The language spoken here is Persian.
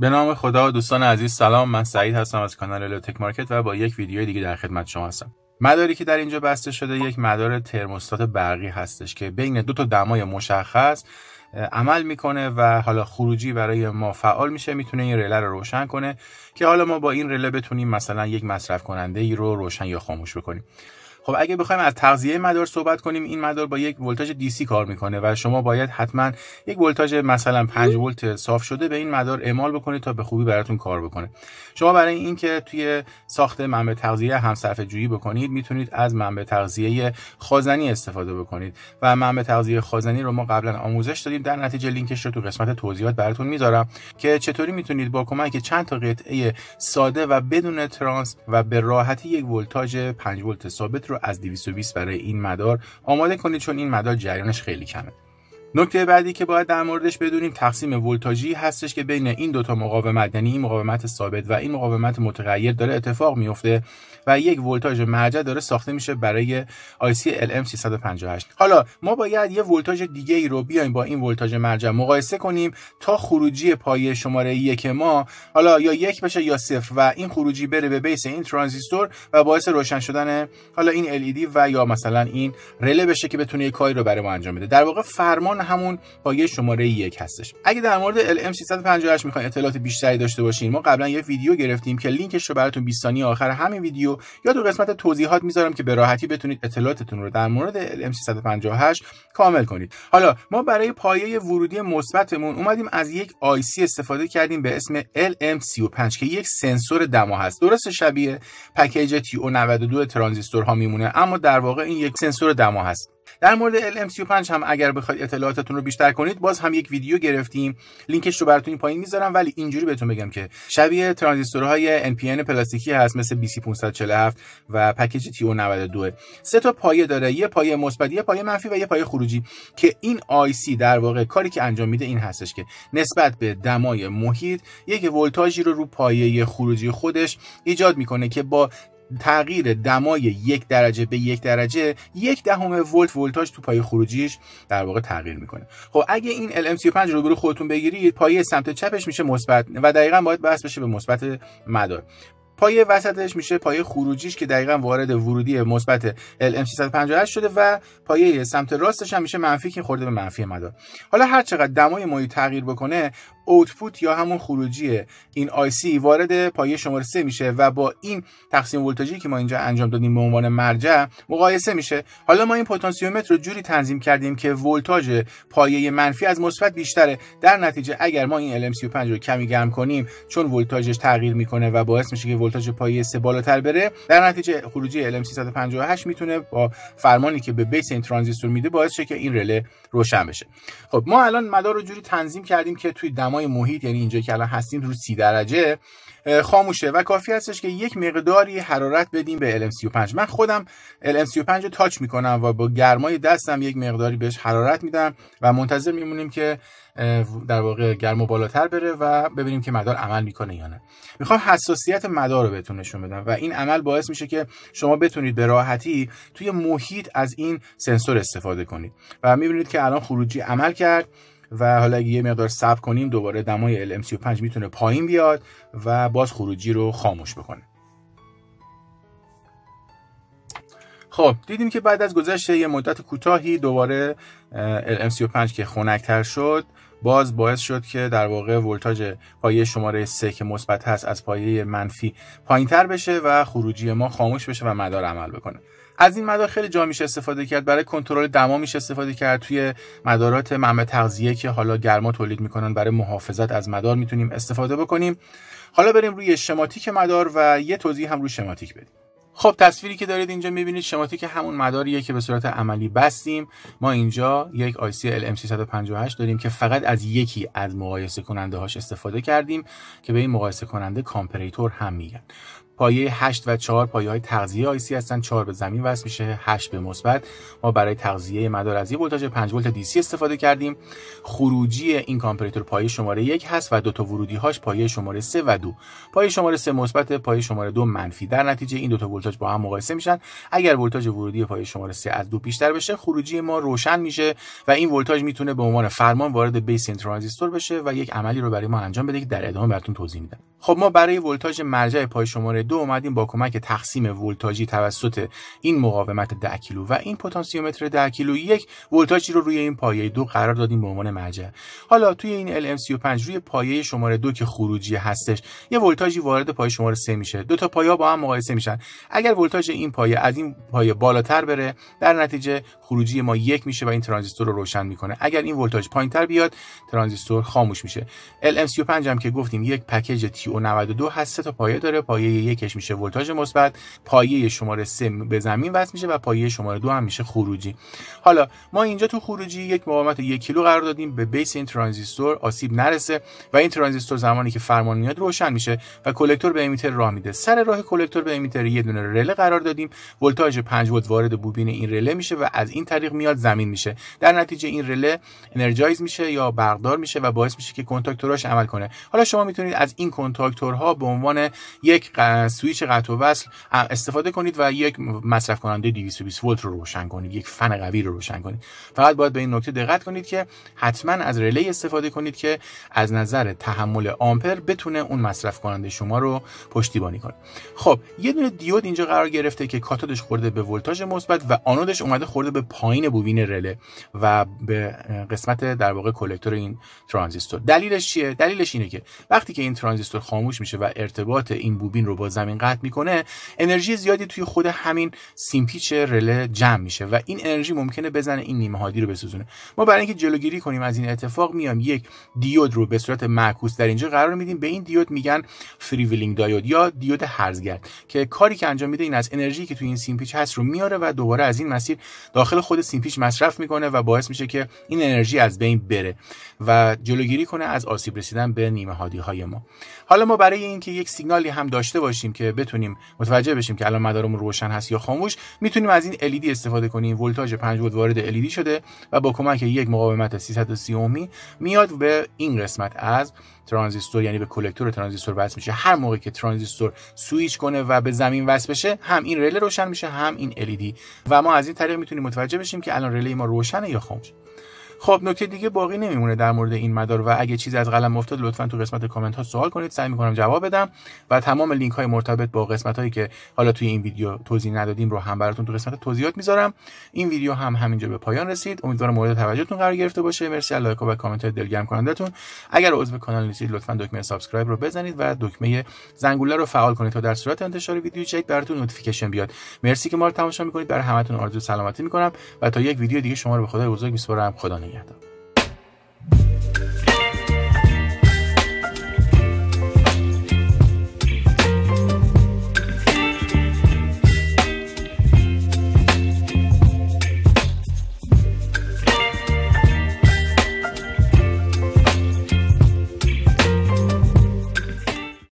به نام خدا دوستان عزیز سلام من سعید هستم از کانال لوتک مارکت و با یک ویدیو دیگه در خدمت شما هستم مداری که در اینجا بسته شده یک مدار ترموستات برقی هستش که بین دو تا دمای مشخص عمل میکنه و حالا خروجی برای ما فعال میشه میتونه این رله رو روشن کنه که حالا ما با این رله بتونیم مثلا یک مصرف کننده ای رو روشن یا خاموش بکنیم خب اگه بخوایم از تغذیه مدار صحبت کنیم این مدار با یک ولتاژ سی کار میکنه و شما باید حتما یک ولتاژ مثلا 5 ولت صاف شده به این مدار اعمال بکنید تا به خوبی براتون کار بکنه شما برای اینکه توی ساخت منبع تغذیه هم صرفه جویی بکنید میتونید از منبع تغذیه خازنی استفاده بکنید و منبع تغذیه خازنی رو ما قبلا آموزش دادیم در نتیجه لینکش رو تو قسمت توضیحات براتون میذارم که چطوری میتونید با کمک چند تا قطعه ساده و بدون ترانس و به راحتی یک ولتاژ 5 ولت ثابت رو از 220 برای این مدار آماده کنید چون این مدار جریانش خیلی کمه نکته بعدی که باید در موردش بدونیم تقسیم ولتاژی هستش که بین این دوتا مقاومت یعنی این مقاومت ثابت و این مقاومت متغیر داره اتفاق میفته و یک ولتاژ مرجع داره ساخته میشه برای ال LM358 حالا ما باید یه ولتاژ دیگه ای رو بیایم با این ولتاژ مرجع مقایسه کنیم تا خروجی پایه شماره یک ما حالا یا یک بشه یا صفر و این خروجی بره به بیس این ترانزیستور و باعث روشن شدن حالا این LED و یا مثلا این رله بشه که بتونه یه کاری رو برای ما انجام بده در واقع فرمان همون پایه شماره یک هستش اگه در مورد LM358 میخواین اطلاعات بیشتری داشته باشین ما قبلا یه ویدیو گرفتیم که لینکش رو براتون بیستانی آخر همین ویدیو یا تو قسمت توضیحات میذارم که به راحتی بتونید اطلاعاتتون رو در مورد LM358 کامل کنید حالا ما برای پایه ورودی مثبتمون اومدیم از یک IC استفاده کردیم به اسم LM35 که یک سنسور دما هست درست شبیه پکیج TO92 ترانزیستورها میمونه اما در واقع این یک سنسور دما هست در مورد LM35 هم اگر بخواید اطلاعاتتون رو بیشتر کنید باز هم یک ویدیو گرفتیم لینکش رو براتون پایین میذارم ولی اینجوری بهتون بگم که شبیه ترانزیستورهای NPN پلاستیکی هست مثل BC547 و پکیج TO92 سه تا پایه داره یه پایه مثبت یه پایه منفی و یه پایه خروجی که این IC در واقع کاری که انجام میده این هستش که نسبت به دمای محیط یک ولتاژی رو رو پایه خروجی خودش ایجاد میکنه که با تغییر دمای یک درجه به یک درجه یک دهم ولت ولتاژ تو پای خروجیش در واقع تغییر میکنه خب اگه این LM35 رو برو خودتون بگیرید پای سمت چپش میشه مثبت و دقیقا باید بس بشه به مثبت مدار پای وسطش میشه پای خروجیش که دقیقا وارد ورودی مثبت LM358 شده و پایه سمت راستش هم میشه منفی که خورده به منفی مدار حالا هر چقدر دمای مایع تغییر بکنه اوتپوت یا همون خروجی این آیسی وارد پایه شماره 3 میشه و با این تقسیم ولتاژی که ما اینجا انجام دادیم به عنوان مرجع مقایسه میشه حالا ما این پتانسیومتر رو جوری تنظیم کردیم که ولتاژ پایه منفی از مثبت بیشتره در نتیجه اگر ما این LM35 رو کمی گرم کنیم چون ولتاژش تغییر میکنه و باعث میشه که ولتاژ پایه 3 بالاتر بره در نتیجه خروجی LM358 میتونه با فرمانی که به بیس این ترانزیستور میده باعث شه که این رله روشن بشه خب ما الان مدار رو جوری تنظیم کردیم که توی دمای محیط یعنی اینجا که الان هستیم رو سی درجه خاموشه و کافی هستش که یک مقداری حرارت بدیم به LM35 من خودم LM35 رو تاچ میکنم و با گرمای دستم یک مقداری بهش حرارت میدم و منتظر میمونیم که در واقع گرما بالاتر بره و ببینیم که مدار عمل میکنه یا نه میخوام حساسیت مدار رو بهتون نشون بدم و این عمل باعث میشه که شما بتونید به راحتی توی محیط از این سنسور استفاده کنید و میبینید که الان خروجی عمل کرد و حالا اگه یه مقدار صبر کنیم دوباره دمای LM35 میتونه پایین بیاد و باز خروجی رو خاموش بکنه خب دیدیم که بعد از گذشت یه مدت کوتاهی دوباره LM35 که خنکتر شد باز باعث شد که در واقع ولتاژ پایه شماره 3 که مثبت هست از پایه منفی پایین تر بشه و خروجی ما خاموش بشه و مدار عمل بکنه از این مدار خیلی جا میشه استفاده کرد برای کنترل دما میشه استفاده کرد توی مدارات منبع تغذیه که حالا گرما تولید میکنن برای محافظت از مدار میتونیم استفاده بکنیم حالا بریم روی شماتیک مدار و یه توضیح هم روی شماتیک بدیم خب تصویری که دارید اینجا میبینید شماتیک همون مداریه که به صورت عملی بستیم ما اینجا یک IC LM358 داریم که فقط از یکی از مقایسه کننده هاش استفاده کردیم که به این مقایسه کننده کامپریتور هم میگن پایه 8 و 4 پایه های تغذیه سی هستن 4 به زمین وصل میشه 8 به مثبت ما برای تغذیه مدار از یه ولتاژ 5 ولت دی سی استفاده کردیم خروجی این کامپریتور پایه شماره 1 هست و دو تا ورودی هاش پایه شماره 3 و 2 پایه شماره 3 مثبت پایه شماره 2 منفی در نتیجه این دو تا ولتاژ با هم مقایسه میشن اگر ولتاژ ورودی پایه شماره 3 از 2 بیشتر بشه خروجی ما روشن میشه و این ولتاژ میتونه به عنوان فرمان وارد بیس ترانزیستور بشه و یک عملی رو برای ما انجام بده که در ادامه براتون توضیح میدم خب ما برای ولتاژ مرجع پایه شماره دو اومدیم با کمک تقسیم ولتاژی توسط این مقاومت 10 کیلو و این پتانسیومتر 10 کیلو یک ولتاژی رو روی این پایه دو قرار دادیم به عنوان مرجع حالا توی این LM35 روی پایه شماره دو که خروجی هستش یه ولتاژی وارد پایه شماره 3 میشه دو تا پایه با هم مقایسه میشن اگر ولتاژ این پایه از این پایه بالاتر بره در نتیجه خروجی ما یک میشه و این ترانزیستور رو روشن میکنه اگر این ولتاژ پایینتر بیاد ترانزیستور خاموش میشه LM35 هم که گفتیم یک پکیج TO92 هست تا پایه داره پایه یکش میشه ولتاژ مثبت پایه شماره سه به زمین وصل میشه و پایه شماره دو هم میشه خروجی حالا ما اینجا تو خروجی یک مقاومت یک کیلو قرار دادیم به بیس این ترانزیستور آسیب نرسه و این ترانزیستور زمانی که فرمان میاد روشن میشه و کلکتور به امیتر راه میده سر راه کلکتور به امیتر یه دونه رله قرار دادیم ولتاژ 5 ولت وارد بوبین این رله میشه و از این طریق میاد زمین میشه در نتیجه این رله انرژایز میشه یا برقدار میشه و باعث میشه که کنتاکتورش عمل کنه حالا شما میتونید از این کنتاکتورها به عنوان یک سویچ قطع و وصل استفاده کنید و یک مصرف کننده 220 ولت رو روشن کنید یک فن قوی رو روشن کنید فقط باید به این نکته دقت کنید که حتما از ریلی استفاده کنید که از نظر تحمل آمپر بتونه اون مصرف کننده شما رو پشتیبانی کنه خب یه دونه دیود اینجا قرار گرفته که کاتودش خورده به ولتاژ مثبت و آنودش اومده خورده به پایین بوبین رله و به قسمت در واقع کلکتور این ترانزیستور دلیلش چیه دلیلش اینه که وقتی که این ترانزیستور خاموش میشه و ارتباط این بوبین رو با زمین قطع میکنه انرژی زیادی توی خود همین سیمپیچ رله جمع میشه و این انرژی ممکنه بزنه این نیمه هادی رو بسوزونه ما برای اینکه جلوگیری کنیم از این اتفاق میام یک دیود رو به صورت معکوس در اینجا قرار میدیم به این دیود میگن ویلینگ دیود یا دیود هرزگرد که کاری که انجام میده این از انرژی که توی این سیمپیچ هست رو میاره و دوباره از این مسیر داخل خود سیمپیچ مصرف میکنه و باعث میشه که این انرژی از بین بره و جلوگیری کنه از آسیب رسیدن به نیمه هادی های ما حالا ما برای اینکه یک سیگنالی هم داشته باشیم که بتونیم متوجه بشیم که الان مدارمون روشن هست یا خاموش میتونیم از این LED استفاده کنیم ولتاژ 5 ولت وارد LED شده و با کمک یک مقاومت 330 اومی میاد به این قسمت از ترانزیستور یعنی به کلکتور ترانزیستور وصل میشه هر موقع که ترانزیستور سویچ کنه و به زمین وصل بشه هم این رله روشن میشه هم این LED و ما از این طریق میتونیم متوجه بشیم که الان رله ما روشنه یا خاموش خب نکته دیگه باقی نمیمونه در مورد این مدار و اگه چیزی از قلم افتاد لطفا تو قسمت کامنت ها سوال کنید سعی میکنم جواب بدم و تمام لینک های مرتبط با قسمت هایی که حالا توی این ویدیو توضیح ندادیم رو هم براتون تو قسمت توضیحات میذارم این ویدیو هم همینجا به پایان رسید امیدوارم مورد توجهتون قرار گرفته باشه مرسی از لایک و کامنت های دلگرم تون اگر عضو کانال نیستید لطفا دکمه سابسکرایب رو بزنید و دکمه زنگوله رو فعال کنید تا در صورت انتشار ویدیو جدید براتون نوتیفیکیشن بیاد مرسی که ما رو تماشا میکنید برای همتون آرزو سلامتی میکنم و تا یک ویدیو دیگه شما رو به خدای بزرگ میسپارم خدا نگه. गया था